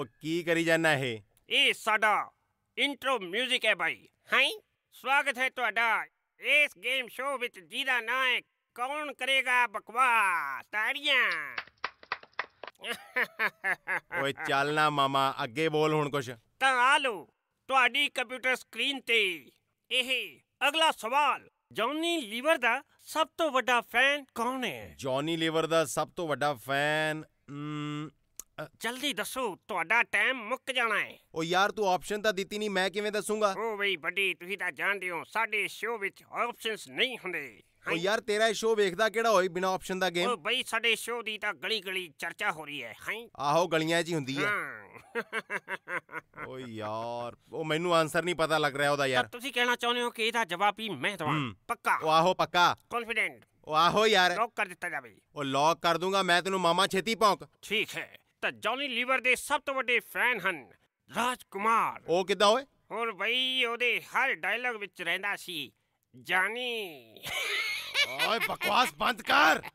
ਉਹ ਕੀ ਕਰੀ ਜਾਣਾ ਇਹ ਇਹ ਸਾਡਾ ਇੰਟਰੋ 뮤직 ਹੈ ਭਾਈ ਹੈ ਸਵਾਗਤ ਹੈ ਤੁਹਾਡਾ ਇਸ ਗੇਮ ਸ਼ੋਅ ਵਿੱਚ ਜਿਹਦਾ ਨਾਂ ਹੈ ਕੌਣ ਕਰੇਗਾ ਬਕਵਾਸ ਤਾੜੀਆਂ ਓਏ ਚੱਲ ਨਾ ਮਾਮਾ ਅੱਗੇ ਬੋਲ ਹੁਣ ਕੁਛ ਤਾਂ ਆ ਲਓ ਤੁਹਾਡੀ ਕੰਪਿਊਟਰ ਸਕਰੀਨ ਤੇ ਇਹ ਅਗਲਾ ਸਵਾਲ ਜੌਨੀ ਲੀਵਰ ਦਾ ਸਭ ਤੋਂ ਵੱਡਾ ਫੈਨ ਕੌਣ ਹੈ ਜੌਨੀ ਲੀਵਰ ਦਾ ਸਭ ਤੋਂ ਵੱਡਾ ਫੈਨ ਜਲਦੀ ਦੱਸੋ ਤੁਹਾਡਾ ਟਾਈਮ ਮੁੱਕ ਜਾਣਾ ਹੈ ਉਹ ਯਾਰ ਤੂੰ ਆਪਸ਼ਨ ਤਾਂ ਦਿੱਤੀ ਨਹੀਂ ਮੈਂ ਕਿਵੇਂ ਦੱਸੂਗਾ ਓ ਬਈ ਵੱਡੀ ਤੁਸੀਂ ਤਾਂ ਜਾਣਦੇ ਹੋ ਸਾਡੇ ਸ਼ੋਅ ਵਿੱਚ ਆਪਸ਼ਨਸ ਨਹੀਂ ਹੁੰਦੇ ਉਹ ਯਾਰ ਤੇਰਾ ਇਹ ਸ਼ੋਅ ਵੇਖਦਾ ਕਿਹੜਾ ਹੋਈ ਬਿਨਾ ਆਪਸ਼ਨ ਦਾ ਗੇਮ ਓ ਬਈ ਸਾਡੇ ਸ਼ੋਅ ਦੀ ਤਾਂ ਗਲੀ ਗਲੀ ਚਰਚਾ ਹੋ ਰਹੀ ਹੈ ਹਾਂ ਆਹੋ ਗਲੀਆਂ 'ਚ ਹੀ ਹੁੰਦੀ ਹੈ ਓ ਯਾਰ ਉਹ ਮੈਨੂੰ ਆਨਸਰ ਨਹੀਂ ਪਤਾ ਲੱਗ ਰਿਹਾ ਉਹਦਾ ਯਾਰ ਤੁਸੀਂ ਕਹਿਣਾ ਚਾਹੁੰਦੇ ਹੋ ਕਿ ਇਹਦਾ ਜਵਾਬ ਹੀ ਮੈਂ ਦਵਾਂ ਪੱਕਾ ਉਹ ਆਹੋ ਪੱਕਾ ਕੌਨਫੀਡੈਂਟ ਉਹ ਆਹੋ ਯਾਰ ਲੌਕ ਕਰ ਦਿੱਤਾ ਜਾਵੇ ਉਹ ਲੌਕ ਕਰ ਦੂੰਗਾ ਮੈਂ ਤੈਨੂੰ ਮਾਮਾ ਛੇਤੀ ਭੌਂਕ ਠੀਕ ਹੈ ਤਾਂ ਜੌਨੀ ਲੀਵਰ ਦੇ ਸਭ ਤੋਂ ਵੱਡੇ ਫੈਨ ਹਨ ਰਾਜਕੁਮਾਰ ਉਹ ਕਿੱਦਾਂ ਓਏ ਹੋਰ ਬਈ ਉਹਦੇ ਹਰ ਡਾਇਲੌਗ ਵਿੱਚ ਰਹਿੰਦਾ ਸੀ ਜਾਨੀ ਓਏ ਬਕਵਾਸ ਬੰਦ ਕਰ